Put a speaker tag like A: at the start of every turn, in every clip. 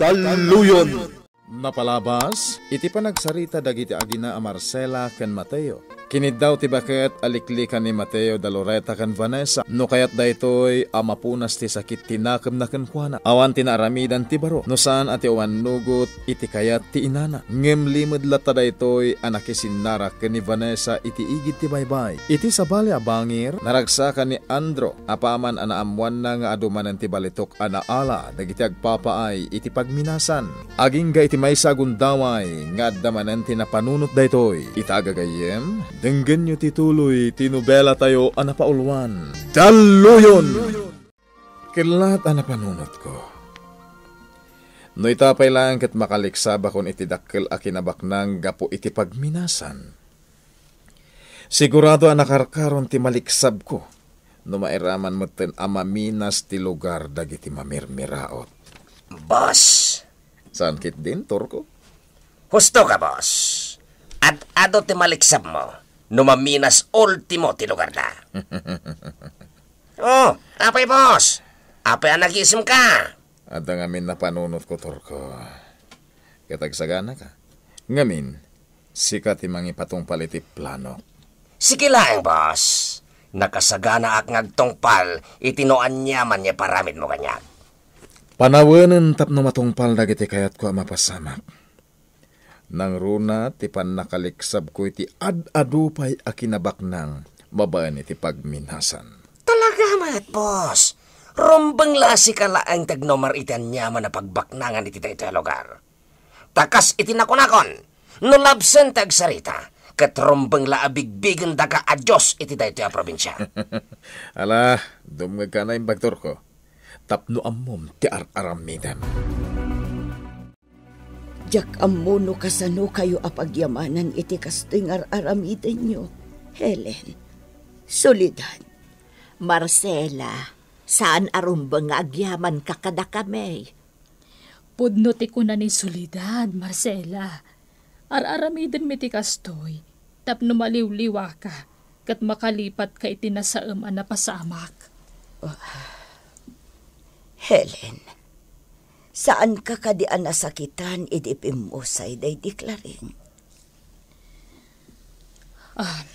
A: daluyon. Napalabas, iti panagsarita dagiti agina a Marcela ken Mateo Kinidaw ti baket aliklikan ni Mateo da Loreta kan Vanessa. No kayat da ito'y amapunas ti sakit tinakam na kankwana. Awan ti tinaramidan ti baro. No saan ati awan nugot iti kayat ti inana. Ngem limod lata da ito'y anakisinara ni Vanessa iti igid ti baybay. Iti sabali abangir naragsakan ni Andro. Apaman anaamuan na nga adumanan ti balitok anaala. Dagiti agpapaay iti pagminasan. Aging ga iti may sagundaway nga adamanan ti napanunot da ito'y. Itagagayem Denggen nyo tituloy, tinubela tayo, anapaulwan. Daluyon! Kilat anapanunot ko. No itapay lang kat makaliksaba kon itidakkel a kinabak nang gapo iti pagminasan. Sigurado nakarkaron ti maliksab ko, no mairaman mo ten amaminas ti lugar dagiti mamirmiraot. Boss! Sankit din, Turko?
B: Husto ka, boss. At ado ti maliksab mo. Numaminas ultimo ti lugar na. oh, apay boss. Apay ang nagisim ka.
A: At ang amin na panunot ko, Torko. Katagsagana ka. Ngamin, sikat imang ipatong paliti plano.
B: Sige lang, boss. Nakasagana ak ngagtong itinoan niya man niya paramid mo
A: kanyag. Panawanan tap matong matongpal dagiti kayat ko ama pasamak. Nang runa ti panakaliksab ko iti ad-adupay a kinabaknang mabaan iti pagminasan.
B: Talaga mat, boss! Rumbang lasi ka laang tagnomar iti anyaman na pagbaknangan iti iti lugar. Takas iti nakunakon, nulabsen tagsarita, kat rumbang laabigbigan daga a Diyos iti iti probinsya.
A: Ala, dumag ka na yung bagtor ko. Tapno amom ti ar-aramidem.
B: Yak
C: amuno kasano kayo apagyamanan iti kastoy nga aramiden nyo. Helen, Solidad. Marcela, saan arumbang nga agyaman kakada kami?
D: Pudno ti na ni Solidad, Marcela. Araramiden mi ti kastoy, tap no maliwliwa ka, kat makalipat ka iti nasaam na pasamak. Oh.
C: Helen, Saan ka kadian nasakitan, idipim mo sa iday declaring.
D: Ah,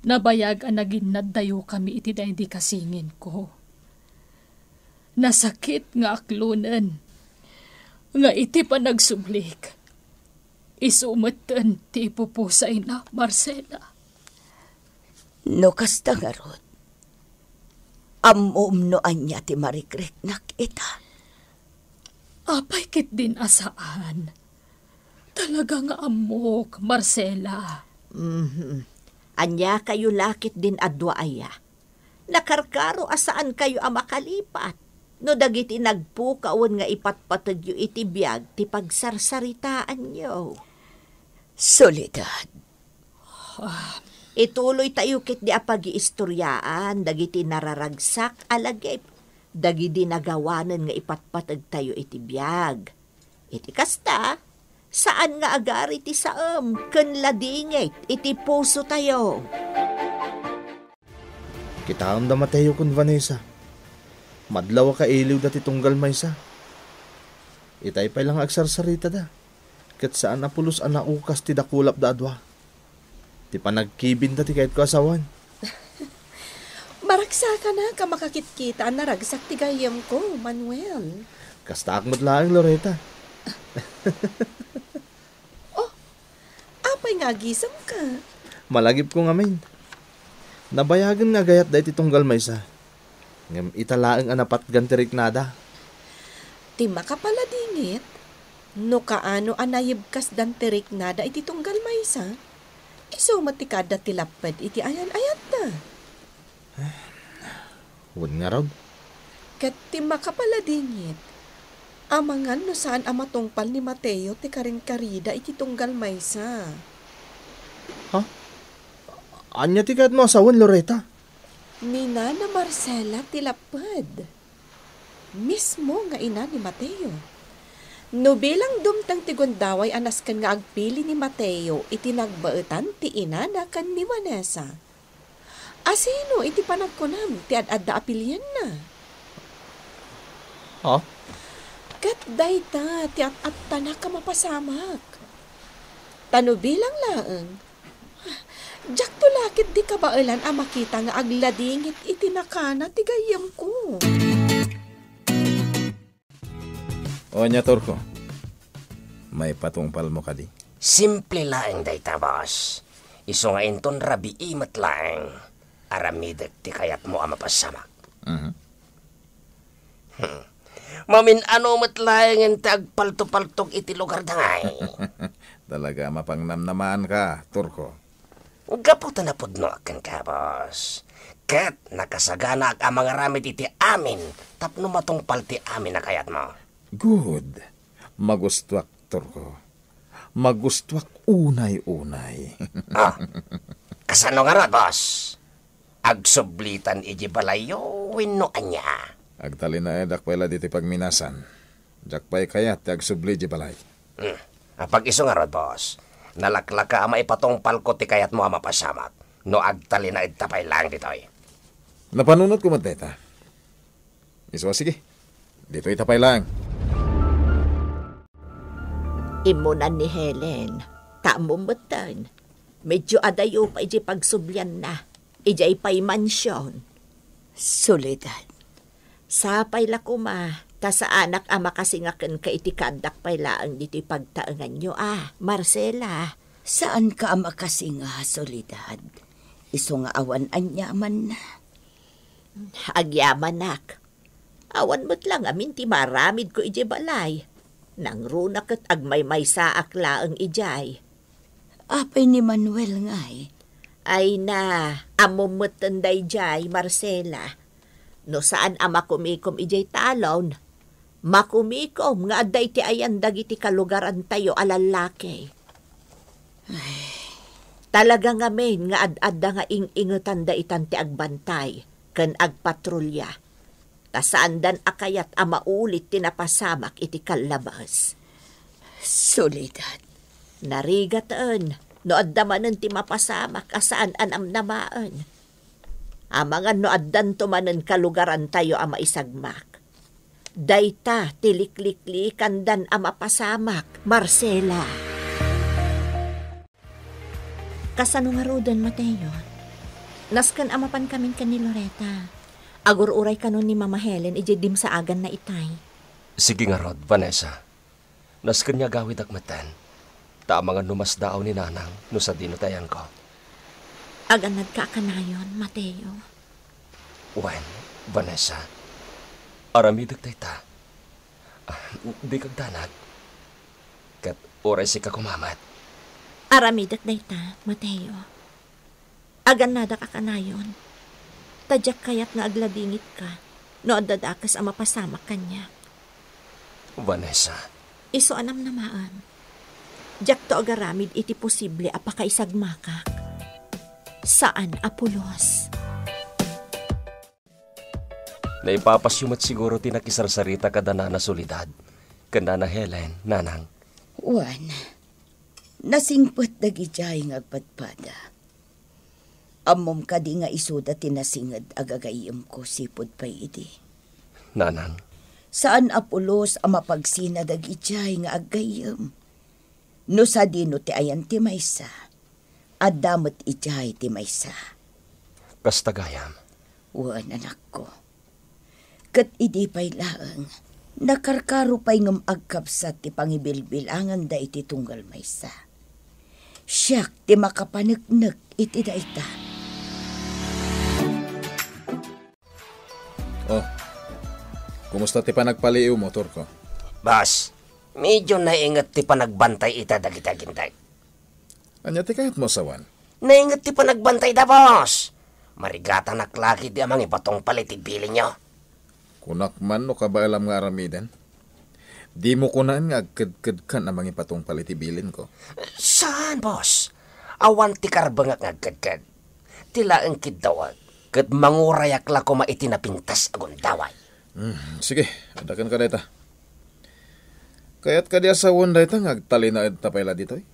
D: nabayag ang naging nadayo kami iti na hindi kasingin ko. Nasakit nga aklunan, nga iti pa nagsublik. Isumatan ti pupusay na, Marcela.
C: No kasta nga amom no anya ti marikrik
D: nakita. Apay kit din asaan. Talaga nga amok, Marcela.
C: Mm-hmm. Anya kayo lakit din adwa aya.
D: Nakarkaro asaan kayo
C: amakalipat. No dagiti nagpukawon nga ipatpatag yu iti biyag ti pagsarsaritaan nyo. Solidad. Ah. Ituloy tayo kit di apagiistoryaan dagiti nararagsak alagay dagidi nagawanan nga ipatpatag tayo iti biyag. Iti kasta, saan nga agar iti saam, ladingit, iti puso tayo.
E: Kitaam da Mateo kun Vanessa. Madlaw ka iliw dati tunggal maysa. Itay pa lang agsarsarita da. Kat saan apulos anaukas ti dakulap da adwa. Ti panagkibin dati kahit ko asawan
C: Maragsaka na ka makakit-kita na ragsak ti gayam ko, Manuel.
E: Kastaak mo't laang, Loretta.
C: oh, apay nga gisam ka.
E: Malagip ko nga main. Nabayagan nga gayat dahit itunggal may sa. Ngam italaang anapat gantirik nada.
C: Ti makapala dingit, no kaano anayibkas dantirik nada iti tunggal may sa. Iso matikada tilapad iti ayan-ayan ta. Huwag nga rog. Kat ti makapaladingit, amangan no saan amatongpal ni Mateo ti karing karida iti tunggal maysa. Ha?
E: Anya ti kat mo asawan, Loreta?
C: Ni Nana Marcela tilapad. Mismo nga ina ni Mateo. No bilang dumtang ti Gondaway anaskan nga agpili ni Mateo, itinagbaetan ti ina na kan ni Vanessa Asino, ah, iti panag ko nam, ti adda apilyan na. Ha? Huh? Kat day ta, ti at at tanak ka mapasamak. Tano bilang laeng. Ah, Jack tulakit di ka baalan a makita nga agladingit itinakana ti gayam ko.
A: O niya, Torko. May patungpal mo ka di.
B: Simple laeng Dayta ta, boss. Iso nga inton rabi imat laeng aramidek ti kayat mo ama pasama.
A: Mm-hmm. Hmm.
B: Mamin ano matlayang ti agpalto-paltog iti lugar da ngay.
A: Talaga mapangnamnamaan ka, Turko.
B: Gaputa na no, akin ka, boss. Kat nakasagana ak amang ramit iti amin tapno matong palti amin na kayat mo.
A: Good. Magustwak, Turko. Magustwak unay-unay. ah,
B: kasano nga ron, boss? Agsublitan iji balayo, wino anya.
A: Agtali na edak eh, pala diti pagminasan. Jakpay kayat agsubli iji balay.
B: Hmm. Apag ah, iso nga rod, boss. Nalaklaka ama ipatong ko ti kayat mo ama pasamak.
A: No agtali na itapay lang ditoy. Napanunod ko mateta. Iso ah, sige. Dito itapay lang.
C: Imunan ni Helen. Kamumbutan. Medyo adayo pa iji pagsubyan na ijay pay mansyon. Soledad. payla la kuma, ta sa anak ama kasi nga ken ka itikandak pay laang dito'y pagtaangan nyo ah, Marcela. Saan ka ama kasi nga, Soledad? Iso nga awan anyaman na. Agyaman nak. Awan mo't lang amin ti maramid ko ijay balay. Nang runak at agmay-may saak laang ijay. Apay ni Manuel nga eh ay na, amumutan day Marcela. No saan ama kumikom ijay e talon? Makumikom nga aday ti ayan dagiti kalugaran tayo alalaki. Ay, talaga nga men nga ad-adda nga ing-ingatan da itan ti agbantay, kan agpatrolya. Ta dan akayat ama ulit tinapasamak iti kalabas. Solidad. Narigataan no addaman ti mapasama kasaan anam namaan. Amangan ah, no addan to tumanan kalugaran tayo ama isagmak. Dayta tiliklikli kandan ama pasamak, Marcela. Kasano nga rudan, Mateo? Naskan amapan kami ka ni Loreta. Agururay ka nun ni Mama Helen, ijedim sa agan na itay.
F: Sige nga, Rod, Vanessa. Naskan niya gawid akmatan Ta mga numasdaaw ni nanang no sa dinutayan ko.
C: Agan nagkakanayon, Mateo.
F: Wen, Vanessa. Aramidag tay ta. Ah, di kagdanag. Kat oras si kakumamat.
C: Aramidag day ta, Mateo. Agan na dakakanayon. Tadyak kayat nga aglabingit ka, no dadakas ang mapasama kanya.
F: Vanessa.
C: Iso anam na maan. Diyak agaramid iti posible apakaisagmakak. Saan apulos?
F: Naipapasyumat siguro tinakisarsarita kada nana solidad. Kanda na Helen, nanang.
C: Juan, nasingpot dagijay nga agpadpada. Amom ka di nga isuda tinasingad agagayim ko sipod pa idi. Nanang. Saan apulos ang mapagsina dagijay nga agayim? No sa dino ti ayan ti maysa. At damot ijay ti
F: maysa. Kasta gayam?
C: Wan anak ko. Kat idi pa'y laang, nakarkaro pa'y ngam agkapsat ti pangibilbilangan da iti tunggal maysa. Siyak ti makapanagnak iti da ita.
A: Oh, kumusta ti panagpaliw motor ko?
B: Bas, Medyo naingat ti panagbantay ita dagitagintay.
A: Anya ti kayat mo sawan?
B: Naingat ti panagbantay da, boss. Marigata naklaki di amang ipatong palit ibili nyo.
A: Kunak man no alam nga ramiden. Di mo ko nga agkadkad ka na mga ipatong palitibilin ko. Saan, boss? Awan ti karbangak nga agkadkad.
B: Tila ang kidawag. Kat mangurayak la ko maitinapintas agong daway.
A: Hmm, sige, adakan ka dito. Kaya't kadya sa one right ang agtali na tapayla dito eh.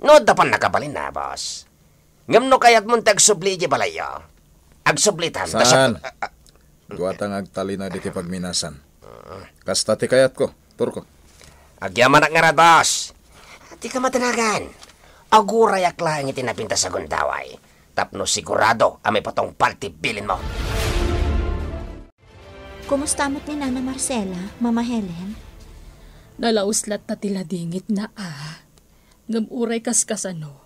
A: No, dapan nakabalin na, boss. Ngam no kayat
B: mong tagsubli ah, ah. di balayo. Agsublitan. Saan?
A: Guwatang agtali na dito pagminasan. Kasta ti kayat ko, turko. Agyaman ak nga boss.
B: Di ka matanagan. Aguray ak lang itinapinta sa gundaway. Tapno sigurado ang may patong party bilin mo.
D: Kumusta mo't ni Nana Marcela, Mama Helen? Nalauslat na tila dingit na ah. Ngamuray kaskasano.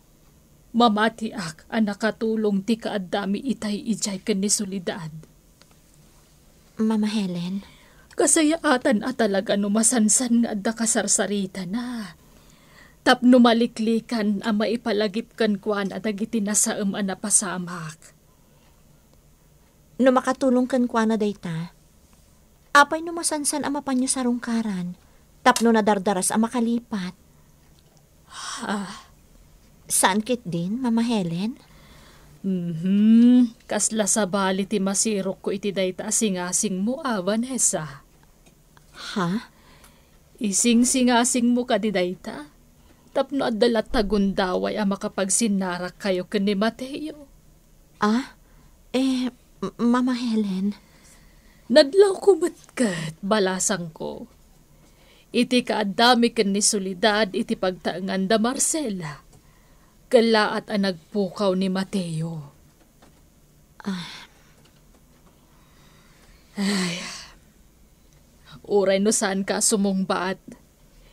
D: Mamati ak anakatulong ti kaadami itay ijay ken ni solidad. Mama Helen? Kasayaatan a talaga numasansan nga adda kasarsarita na. Tap maliklikan a maipalagip um kan kwan at agitinasaam na pasamak. Numakatulong kan kwan na
C: dayta. Apay no masansan a mapanyo sarong karan tapno na dardaras ang makalipat.
D: Ah, sankit din, Mama Helen? Mm-hmm. Kasla sa bali ti masirok ko iti dayta asing-asing mo, awan, Hesa. Ha? Ising-singasing mo ka di dayta. Tapno at dalat tagundaway ang makapagsinarak kayo kani Mateo. Ah? Eh, Mama Helen? Nadlaw ko matkat, balasang ko. Iti kaadami ken ni Solidad iti pagtaangan da Marcela. Kalaat ang nagpukaw ni Mateo. Ah. Ay. Uray no saan ka sumungbaat.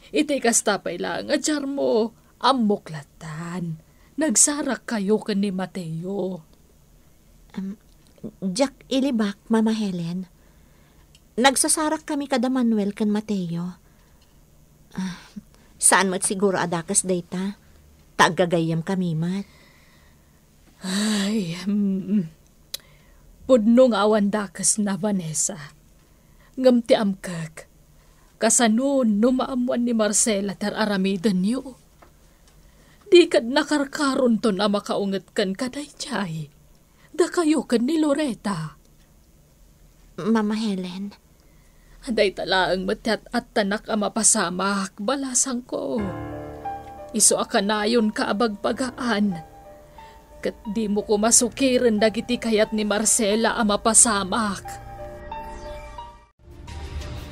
D: Iti kastapay lang, adyar mo, amuklatan. Nagsarak kayo ken ni Mateo. Um, Jack ilibak, Mama Helen.
C: Nagsasarak kami kada Manuel kan Mateo Ah, saan mat siguro adakas dayta? Tagagayam kami mat. Ay,
D: um, hmm, hmm. pudnong awan dakas na Vanessa. Ngamti amkak. Kasanon numaamuan ni Marcela tar aramidan niyo. Di kad nakarkaron to na makaungat kan kaday chay. Da kayo kan ni Loretta. Mama Helen, Aday talaang matyat at tanak ama mapasamak, balasang ko. Iso akanayon ka abagpagaan. pagaan. Kat di mo ko masukiran dagiti kayat ni Marcela ama pasamak.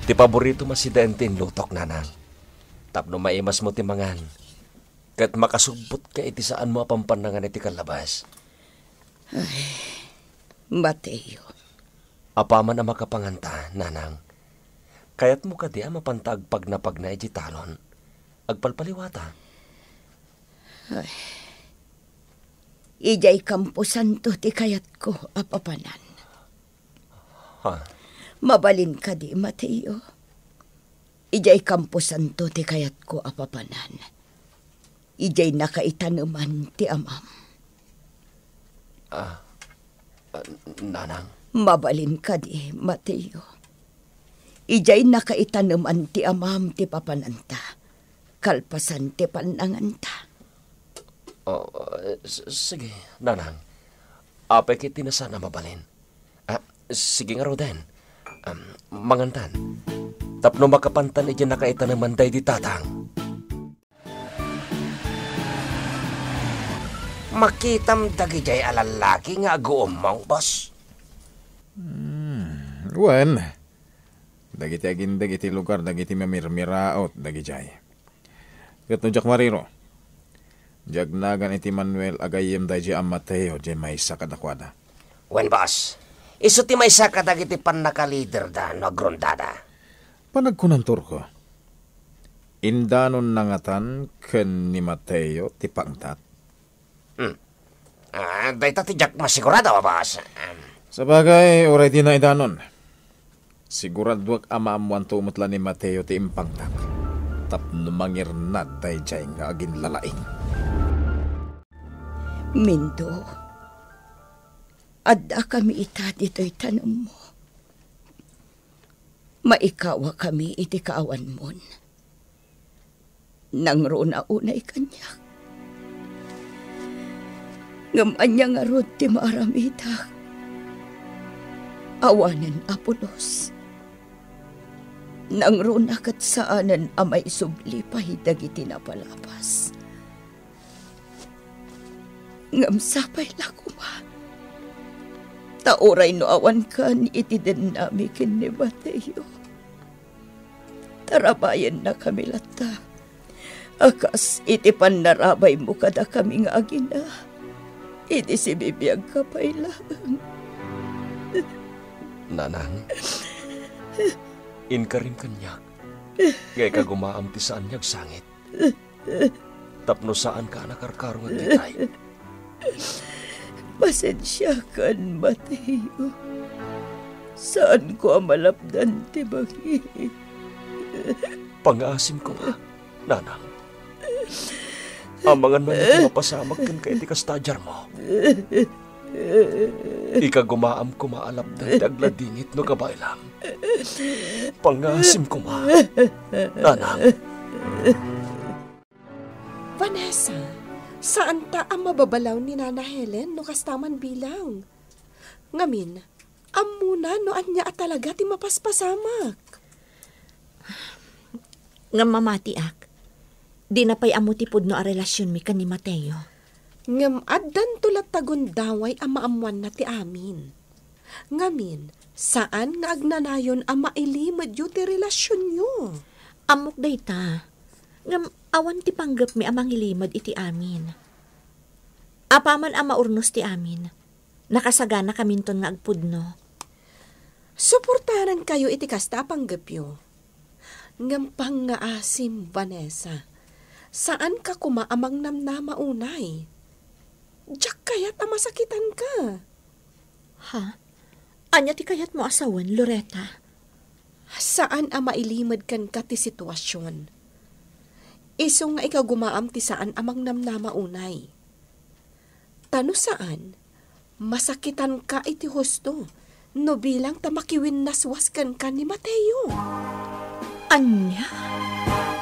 F: Ti paborito masidentin lutok nanang. Tapno maimas mo ti mangan. Kat makasubot ka iti saan mo apampanangan iti kalabas. Ay, Mateo. Apaman ang makapanganta, nanang Kayat mo ka di mapantag pag napag na ejitaron. Agpalpaliwata. Ay.
C: Ijay kampusan to ti kayat ko apapanan. Ha? Mabalin ka di, Mateo. Ijay kampusan to ti kayat ko apapanan. Ijay nakaitanuman ti amam.
F: Ah, uh, nanang?
C: Mabalin ka di, Mateo Ijay nakaitanom an ti amam ti papananta. Kalpasan ti pananganta.
F: Oh, uh, sige, nanang. Ape kiti na sana mabalin. Ah, sige nga roden. Um, mangantan. Tapno makapantan ijay nakaitanom an day di tatang.
B: Makitam dagijay
F: alalaki nga aguumaw, boss.
A: Hmm, wan dagiti agindag iti lugar dagiti mamirmiraot dagijay. Ket no jak mariro. Jagnagan iti Manuel agayem dayji ang Mateo di may sakadakwada. Wen boss,
B: iso ti may sakadag iti panakalider da no
A: agrundada. Panagkunantor ko. Indanon nangatan ken ni Mateo ti pangtat.
B: Hmm. Ah, uh, dayta ti jak masigurado, boss. Um,
A: Sabagay, oray di na idanon. Siguradwak ama amuan tumutla ni Mateo ti impangtak. Tapno mangirnad tayo jay nga agin lalaing.
C: Mindo, adda kami ita dito'y tanong mo. Maikawa kami iti kaawan mon. Nang runa unay kanyak. Ngamanya nga rod ti maaramita. Awanan Apolos. Apolos nang runa kat saanan amay subli pahidagiti napalapas. Ngamsapay lakuma. Tauray no awan kan iti din nami kin ni Mateo. Tarabayan na kami lata. Akas iti panarabay mo kada kami nga agina. Iti si bibiyag ka pa
F: Nanang. Inkarim kanyak. Ngay ka ti saan niyag sangit. Tapno saan ka nakarkarong at bitay. Pasensya kan, Mateo. Saan ko malapdan ti bangi? Pangaasim ko nga, nanang. Amangan man ito mapasamag kan kay ti kastadyar mo. Ika gumaam ko maalap dagdag ladingit no gabay Pangasim ko, ma. Nanang.
C: Vanessa, saan ta ang mababalaw ni Nana Helen no kastaman bilang? Ngamin, amuna no anya at talaga ti mapaspasamak. Nga mamati ak, di na pa'y amutipod no a relasyon mi kan ni Mateo. Ngam addan tulat tagundaway ang maamuan na ti amin. Ngamin, Saan nga agnanayon ang mailimad yu ti relasyon nyo? Amok dayta, ngam awan ti panggap mi amang ilimad iti amin. Apaman ang maurnos ti amin, nakasagana kaminton nga agpudno. Suportaran kayo iti kasta panggap yu. Ngam pang Vanessa, saan ka kuma amang namnama unay? Diyak kaya't tamasakitan ka. Ha? Huh? Anya ti kayat mo asawan, Loretta? Saan ang mailimad kan ka ti sitwasyon? Isong nga ikaw gumaam ti saan amang namnama unay. Tano saan? Masakitan ka iti husto, no bilang tamakiwin naswaskan ka ni Mateo. Anya? Anya?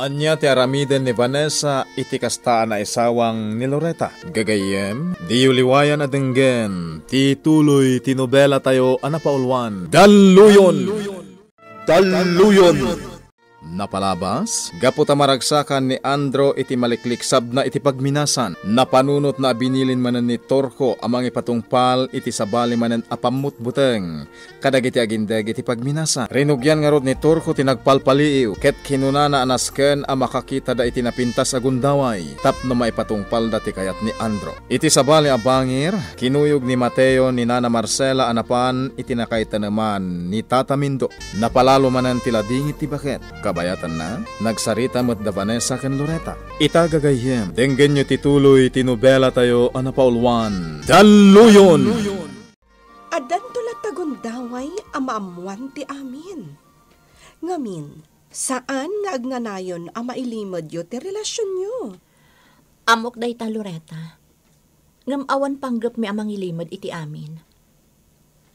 A: Anya ti aramiden ni Vanessa iti kastaan na isawang ni Loretta. Gagayem, di uliwayan adenggen, ti tuloy ti nobela tayo anapaulwan. Daluyon! Daluyon! Daluyon! Daluyon! Napalabas, ta maragsakan ni Andro iti maliklik sabna iti pagminasan. Napanunot na binilin manan ni Torko amang ipatungpal iti sabali manan apamutbuteng. Kadag iti agindeg iti pagminasan. Rinugyan nga ni Torko tinagpalpaliiw. Ket kinunana anasken a makakita da iti napintas agundaway. Tap na maipatungpal dati kayat ni Andro. Iti sabali abangir, kinuyog ni Mateo ni Nana Marcela anapan iti itinakaita naman ni Tata Mindo. Napalalo manan tila dingit ti baket kabayatan na, nagsarita mo't da Vanessa ken Loreta. Itagagayem, denggen nyo tituloy tinubela tayo anapaulwan. Daluyon!
C: Adan tulat tagundaway amamuan ti amin. Ngamin, saan nga agnanayon ang mailimod yo ti relasyon nyo? Amok day ta Loreta. Ngamawan panggap mi amang ilimod iti amin.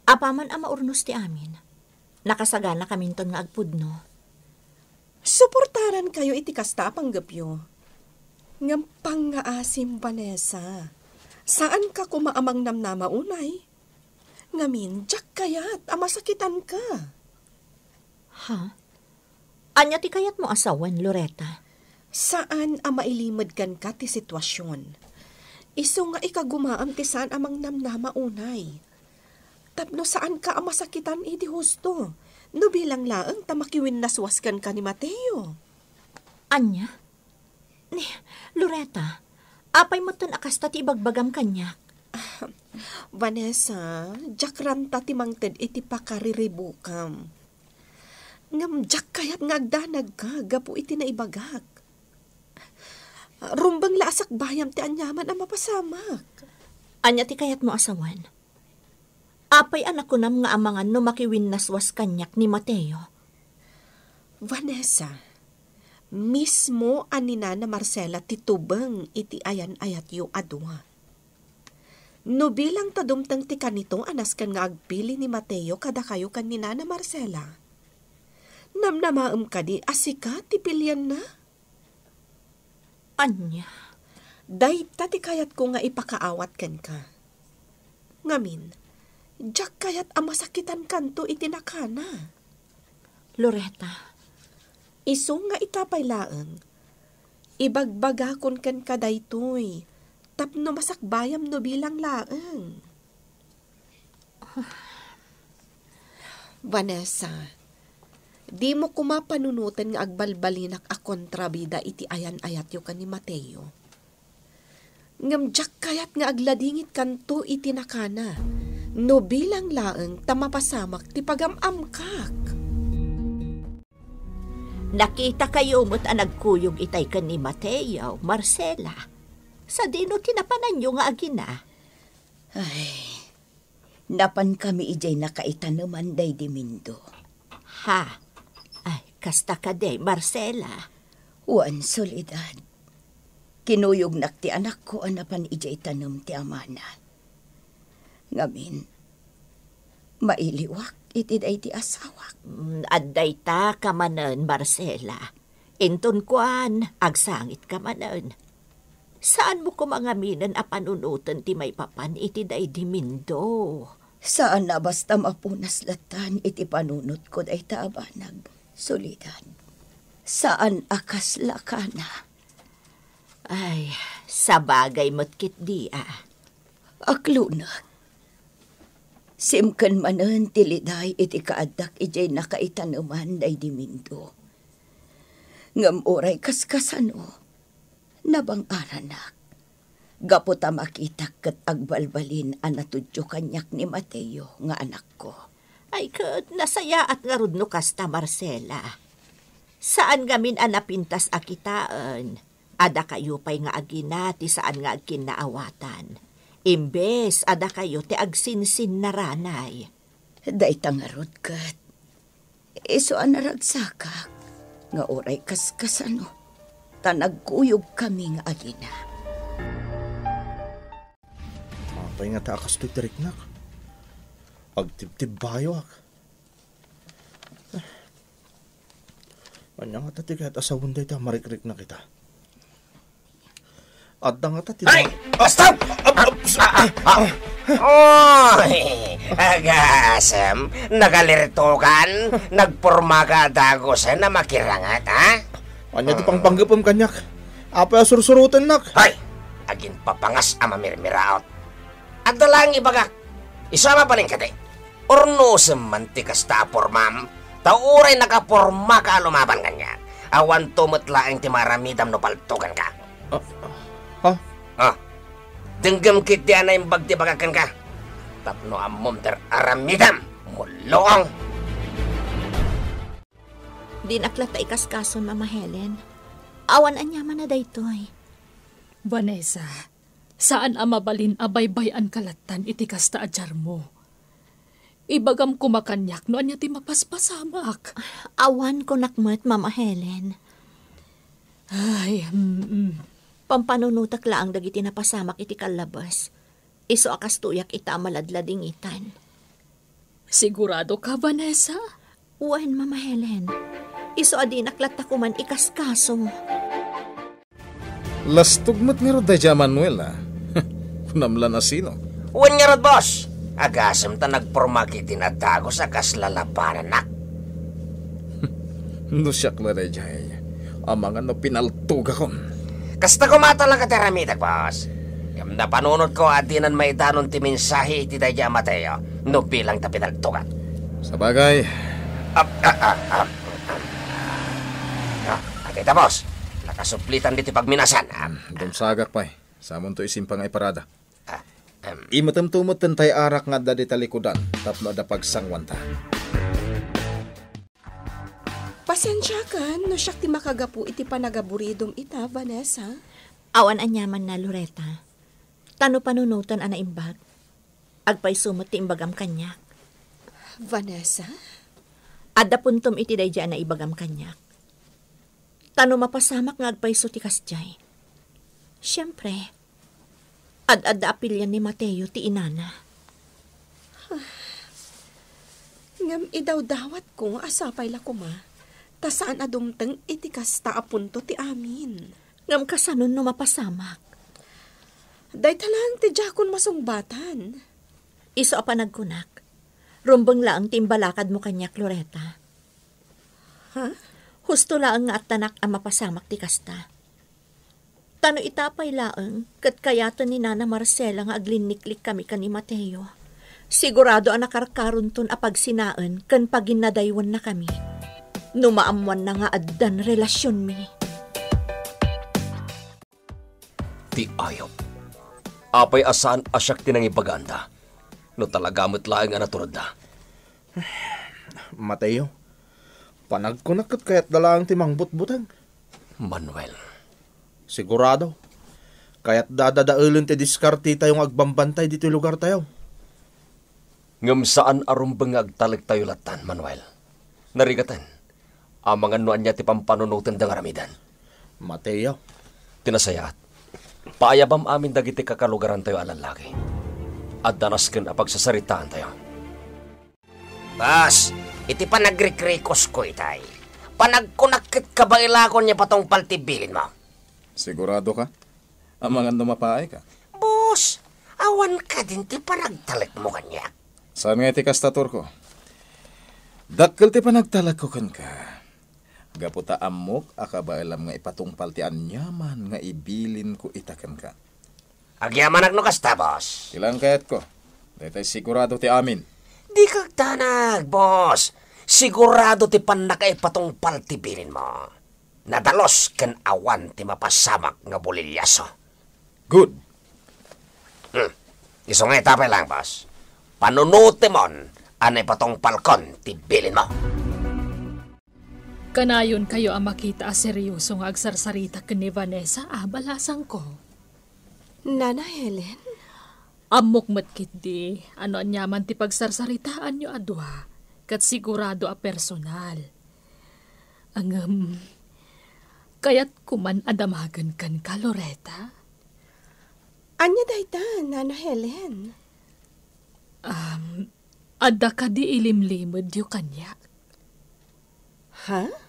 C: Apaman ang maurnos ti amin. Nakasagana kaminton nga agpudno Suportaran kayo iti kasta panggapyo. Ngam pangaasim, Vanessa. Saan ka kumaamang namnama unay? Ngamin, jak kayat, amasakitan ka. Ha? Anya ti kayat mo asawan, Loretta? Saan ang mailimad ka ti sitwasyon? Isu nga ikagumaam ti saan amang namnama unay. Tapno saan ka amasakitan iti husto? No bilang laang tamakiwin naswaskan ka ni Mateo. Anya? Ni, Loreta, apay mo ton akas ti ibagbagam kanyak. Uh, ah, Vanessa, jakran ti mangted iti pakariribukam. Ngam jak kayat ngagdanag ka, gapu iti na ibagak. Ah, rumbang laasak bayam ti anyaman ang mapasamak. Anya ti kayat mo asawan. Apay anak ko nam nga amangan no naswas kanyak ni Mateo. Vanessa, mismo anina na Marcela titubang iti ayan ayat yu adwa. No bilang tadumtang ti kanito anas kan nga agpili ni Mateo kada kayo kan ni Nana Marcela. Namnamaam ka di asika ti pilyan na. Anya, dahit ti ko nga ipakaawat kan ka. Ngamin, Jack kaya't amasakitan kanto itinakana. Loreta, isong nga itapay laeng. Ibagbaga kon kadaytoy. Tapno masakbayam no bilang laeng. Vanessa, di mo kumapanunutan nga agbalbalinak a kontrabida iti ayan-ayat yo kan ni Mateo. Ngamjak kayat nga agladingit kanto itinakana. nakana no bilang laeng tamapasamak ti pagamamkak. Nakita kayo mo't anagkuyog itay ka ni Mateo, Marcela. Sa dino tinapanan nyo nga agina. Ay, napan kami ijay nakaita naman day di Mindo. Ha? Ay, kasta ka day, Marcela. Juan Solidad. Kinuyog nak ti anak ko anapan ijay tanom ti amana Ngamin, mailiwak itid ay ti asawak. Mm, aday ta kamanan, Marcela. Inton kuan, agsangit kamanan. Saan mo ko kumangaminan a panunutan ti may papan iti ay dimindo? Saan na basta mapunas latan iti panunot ko day taabanag, sulidan. Saan akas lakana? Ay, sabagay motkit di ah. Aklunag, Simkan manan tiliday iti kaadak ijay nakaitanuman day dimindo. Ngam oray kaskasano, oh. nabang aranak. Gapo ta makita kat agbalbalin anatudyo kanyak ni Mateo nga anak ko. Ay kat nasaya at ngarud no kasta Marcela. Saan gamin anapintas akitaan? Ada kayo pa'y nga aginati saan nga agkinaawatan. Imbes, ada kayo te agsinsin na ranay. Day tangarod kat. Iso e anaragsakak. Nga oray kaskasano. Tanagkuyog kaming agina.
E: Matay nga taakas to tiriknak. Agtibtib bayo ak. Anya nga tatigat asawun day ta marikrik na kita. At nga tatigat... Ay! Oh,
F: stop! Ab- ab-
B: Oy! Agasem, nagalirtukan, nagporma ka dagosan na makirangat, ha? Ano ti pang panggapam kanyak? Apa
E: sursurutan nak?
B: Hay! Agin papangas ang mamirmiraot. At dalang ibagak, isama pa rin kate. Orno sa mantikas ta pormam, tauray nakaporma ka lumaban kanya. Awan tumutlaang timaramidam no paltugan ka. Ah, ha? Uh, uh, huh? Denggam kiti anay bagti bagakan ka. Tapno ammom ter aramidam. Muloong!
C: Din akla ta ikaskason, Mama Helen. Awan anya
D: man na daytoy. Vanessa, saan mabalin amabalin abaybayan kalatan iti kasta ajar mo? Ibagam kumakanyak no anya ti mapaspasamak. Ah, awan ko nakmat, Mama Helen. Ay, mm, mm.
C: Pampanunutak laang dagiti napasamak iti kalabas. Iso akas tuyak ita maladlading itan. Sigurado ka, Vanessa? Uwan, Mama Helen. Iso adin naklat ako man ikaskaso.
A: Lastugmat ni Roda Manuela. Ah. Kunamla na sino?
B: Uwan nga, Rod Boss. Agasam ta nagpormaki tinatago sa kaslalabanan nak.
A: no siya, Claredia. Amang ano pinaltuga
B: kon. Kasta kumata lang kateramida, boss. Yung napanunod ko at dinan may danon ti mensahe iti daya Mateo, no bilang ta pinagtugan.
A: Sa bagay.
B: Up, up, up, up. Ah, akita, ah, ah, ah. boss. Nakasuplitan dito pagminasan.
A: Um, Doon sagak pa eh. Samon to isimpang ay parada. Ah, um, Imatamtumot tantay arak nga da talikudan, tapno da pagsangwanta.
C: Pasensya ka, no siya ti makagapu iti panagaburidom ita, Vanessa. Awan anyaman na, Loretta. Tano panunutan ana imbat. Agpay sumot ti imbagam kanyak. Vanessa? Adda puntom iti day na ibagam kanyak. Tano mapasamak nga agpay ti kasjay. Siyempre, ad-adda apilyan ni Mateo ti inana. Ngam idaw dawat ko asapay la kuma. Ta saan adumteng iti kasta apunto ti amin. Ngam kasanon no mapasamak. Daytalan ti jakon masungbatan. Isa pa nagkunak. Rumbang laang timbalakad mo kanyak, Cloreta. Ha? Huh? Husto laang nga at tanak ang mapasamak ti kasta. Tano itapay laang, kat kayato ni Nana Marcela nga aglinniklik kami kani Mateo. Sigurado ang nakarkaron ton apagsinaan kan paginadaywan na kami. Numaamwan na nga addan relasyon mi.
F: Ti ayop. Apay asaan asyak tinangipaganda. No talagamit laing anaturad na. Mateo,
E: panag ko kaya't dalaang timang butbutang. Manuel. Sigurado. Kaya't dadadaulin ti diskarte tayong agbambantay dito lugar tayo.
F: Ngam saan arumbang agtalag tayo latan, Manuel. Narigatan amang ah, anuan niya ti pampanunutin da ramidan. Mateo. Tinasayat. Paayabam amin dagiti kakalugaran tayo alalagi. At danas ken apagsasaritaan tayo. Bas, iti
B: panagrikrikos ko itay. Panagkunakit ka ba ilakon niya patong paltibilin mo?
A: Sigurado ka? Amang ano mapaay ka?
B: Boss, awan ka din ti panagtalik
A: mo kanya. Saan nga iti kastator ko? Dakkel ti panagtalak ko kan ka. Gaputa amok, akabailam nga ipatungpal ti anyaman nga ibilin ko itakan ka. Agyaman no kasta, boss. Ilang kayat ko. Daytay sigurado ti amin. Di kagtanag, boss.
B: Sigurado ti panaka ipatungpal ti bilin mo. Nadalos ken awan ti mapasamak nga bulilyaso. Good. Hmm. Iso nga itapay lang, boss. Panunuti mon, ano ipatungpal kon ti bilin mo.
D: Kanayon kayo ang makita seryoso nga agsarsarita ni Vanessa a ah, balasan ko. Nana Helen? Amok matkit di, ano anyaman ti pagsarsaritaan nyo adwa, kat sigurado a personal. Ang, um, kaya't kuman adamagan kan ka, Loretta? Anya dayta, Nana Helen? Um, Adda ka di ilimlimod yu kanya. Ha? Huh?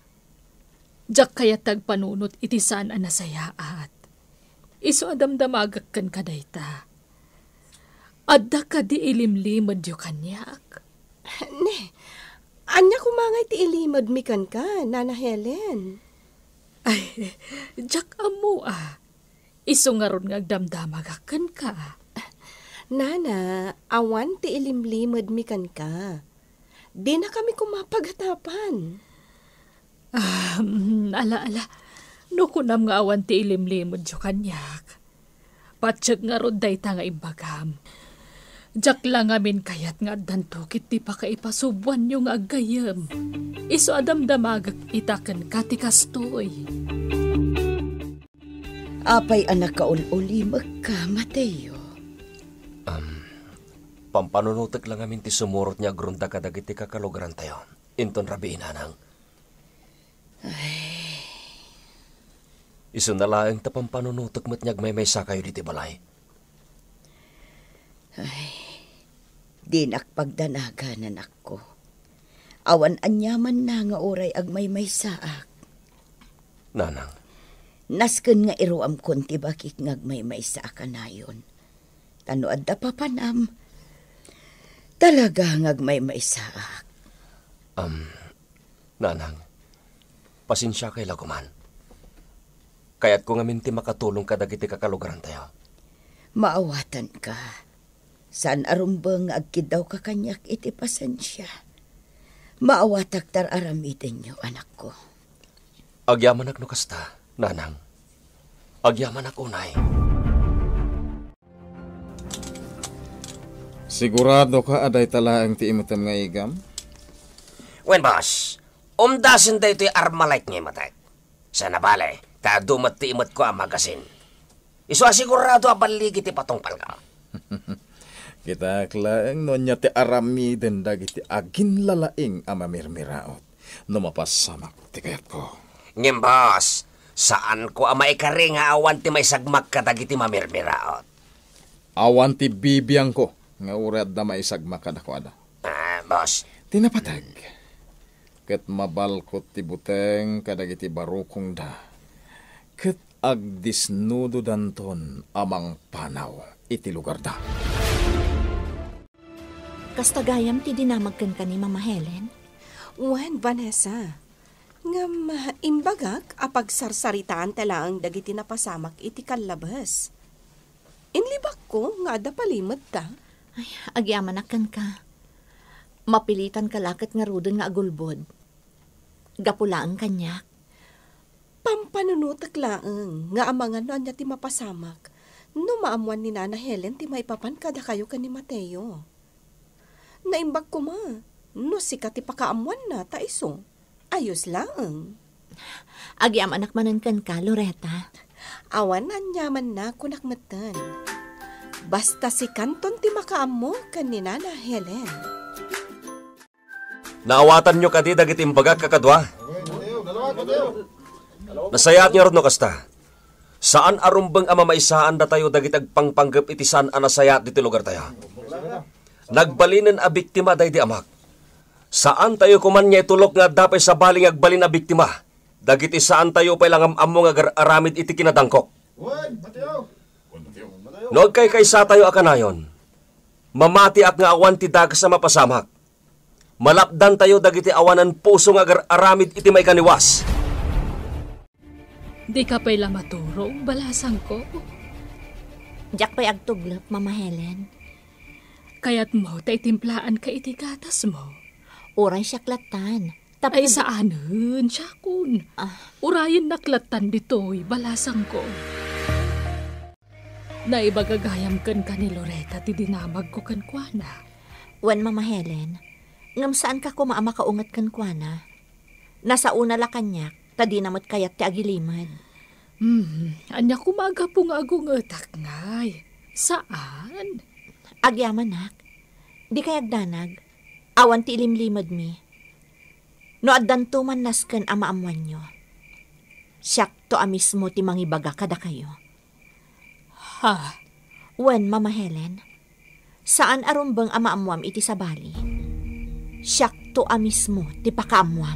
D: Diyak kaya tagpanunot iti saan anasayaat. Isu adamdamagak kan kadayta. Adda ka di ilimlimad yu kanyak. Ne, anya kumangay ti ilimad mi kan ka, Nana Helen. Ay, Jack amo ah. Iso nga ron nga agdamdamagakan ka.
C: Nana, awan ti ilimlimad mi kan ka. Di na kami kumapaghatapan.
D: Um, ala, ala. No kunam nga awan ti ilimlimod yo kanyak. Patsyag nga rod day ta nga imbagam. Jack lang amin kayat nga dantukit ti pa kaipasubuan yung agayam. Iso adamdamagak itakan ka ti Apay anak ka ululi magka, Mateo.
F: Um, pampanunutak lang amin ti sumurot niya grunda kadagiti kakalugaran tayo. Inton rabiin anang ay. Isunalaang tapang panunutag mat niyag may may sakayo diti balay. Ay, di nakpagdanaga na nako.
C: Awan anyaman na nga oray ag may may saak. Nanang. Nasken nga iruam konti bakik ngag may may saak kanayon. Tanoad da papanam. Talaga ngag may may saak.
F: Um, nanang. Pasensya kay Laguman. Kaya't ko nga minti makatulong ka dagiti kakalugaran tayo.
C: Maawatan ka. San arumbang agkid daw ka kanyak iti pasensya. Maawatak tar aramitin niyo, anak
F: ko. Agyaman ak no kasta, nanang. Agyaman ak unay.
A: Sigurado ka aday talaang tiimutam nga igam? Wen,
F: boss.
B: Umdasin da ito'y armalite ngay matak. Sana bale,
A: ta dumat ti imat
B: ko ang magasin. Iso asigurado abaligi ti patungpal ka.
A: Kita klaeng no niya ti arami den dagiti agin lalaing amamirmiraot. No mapasamak
B: ti kayat ko. Ngimbas, saan ko ama ikari nga awan ti may sagmak ka dagiti mamirmiraot?
A: Awan ti bibiyang ko nga urad na may sagmak ka da ko ada. Ah, boss. Tinapatag. Hmm ket mabalkot ti buteng kadagiti barukong da. Ket agdisnudo danton amang panaw iti lugar da.
C: Kastagayam ti dinamagkan ka ni Mama Helen? Wan, Vanessa. Nga imbagak apag sarsaritaan talaang dagiti napasamak iti kalabas. Inlibak ko nga da palimat ta. Ay, agyamanak ka. Mapilitan kalakat nga rudon nga agulbod. Gapula ang kanyak. Pampanunutak laang nga amangan no anya ti mapasamak. No maamuan ni Nana Helen ti maipapan kada kayo ka ni Mateo. Naimbag ko ma, no sika ti pakaamuan na ta iso. Ayos laang. Agyam anak manan kan ka, Loreta. Awan na nyaman na kunakmatan. Basta si Kanton ti makaamo kan ni Nana Helen.
F: Naawatan nyo kadi dagiti imbaga kakadwa. Nasayat nga ron no kasta. Saan arumbang ama maisaan da tayo dagiti agpangpanggap iti saan anasayat diti lugar tayo. Nagbalinin a biktima day di amak. Saan tayo kuman niya itulok nga dapay sa baling agbalin a biktima. Dagit saan tayo pa lang ammo nga aramid iti kinadangkok. Noag kay kaysa tayo akanayon. Mamati at nga awan ti dagas sa mapasamak malapdan tayo dagiti awanan puso nga agar aramid iti may kaniwas.
D: Di ka pa'y maturo, balasan ko. Diyak pa'y agtuglap, Mama Helen. Kaya't mo tay timplaan ka iti gatas mo. Uray siya klatan. Tapos... Ay saanan siya kun. Ah. Urayin naklatan dito'y balasan ko. Naibagagayam kan ka ni Loretta ti dinamag ko kan kwa na. Wan, Mama Helen, Ngam saan ka ko maama kaungat kan kuana?
C: Nasa una la kanyak, tadi namot kayat ti agiliman.
D: Hmm,
C: anya kumaga po nga agungatak ngay. Saan? Agyaman nak. Di kayag danag. Awan ti ilimlimad mi. No addanto man nasken ama amwan nyo. Siyak to amismo ti mangibaga kada kayo. Ha? Wen, Mama Helen, saan arumbang ama amwam iti sa bali? Siyakto a mismo, ti pakaamuam.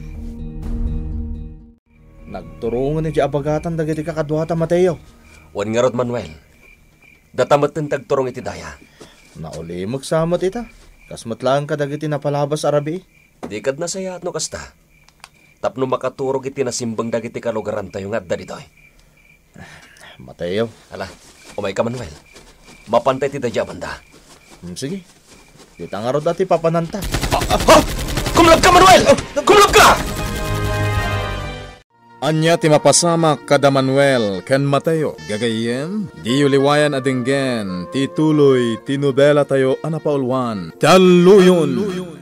E: Nagturungan ni abagatan dagiti kakadwata Mateo.
F: Wan ngarot Manuel, datamat ng tagturong iti daya. Nauli magsamot ita, kas matlaan ka dagiti napalabas arabi. Dikad na saya at no kasta, tapno makaturog iti nasimbang dagiti kalugaran tayo nga daditoy. Mateo. Ala, umay ka Manuel, mapantay ti dadya banda. Hmm,
A: sige, Kita nga ro dati papananta. Ah, ah
F: Kumlab ka, Manuel! Ah, kumlab ka!
A: Anya ti mapasama kada Manuel ken Mateo gagayem di uliwayan adinggen ti tuloy ti nobela tayo anapaulwan taluyon. taluyon.